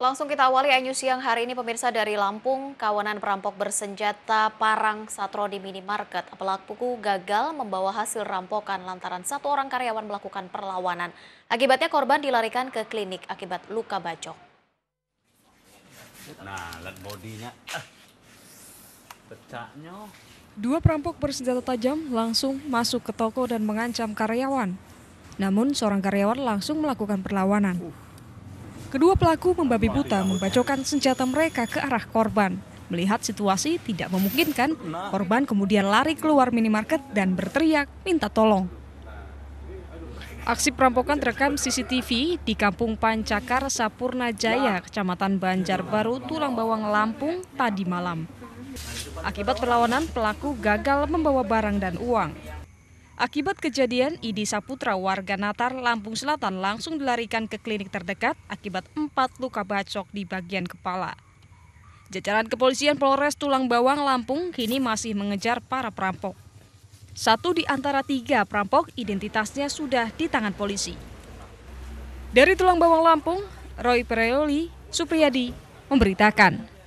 Langsung kita awali ayu siang hari ini pemirsa dari Lampung, kawanan perampok bersenjata parang satro di minimarket. Pelaku gagal membawa hasil rampokan lantaran satu orang karyawan melakukan perlawanan. Akibatnya korban dilarikan ke klinik akibat luka bacok. Nah, lihat bodinya. Ah, pecahnya. Dua perampok bersenjata tajam langsung masuk ke toko dan mengancam karyawan. Namun seorang karyawan langsung melakukan perlawanan. Uh. Kedua pelaku membabi buta membacokan senjata mereka ke arah korban. Melihat situasi tidak memungkinkan, korban kemudian lari keluar minimarket dan berteriak minta tolong. Aksi perampokan terekam CCTV di Kampung Pancakar, Sapurna Jaya, Kecamatan Banjarbaru, Tulang Bawang, Lampung, tadi malam. Akibat perlawanan, pelaku gagal membawa barang dan uang. Akibat kejadian, Idi Saputra warga Natar, Lampung Selatan langsung dilarikan ke klinik terdekat akibat empat luka bacok di bagian kepala. Jajaran kepolisian Polres Tulang Bawang Lampung kini masih mengejar para perampok. Satu di antara tiga perampok identitasnya sudah di tangan polisi. Dari Tulang Bawang Lampung, Roy Pereoli, Supriyadi, memberitakan.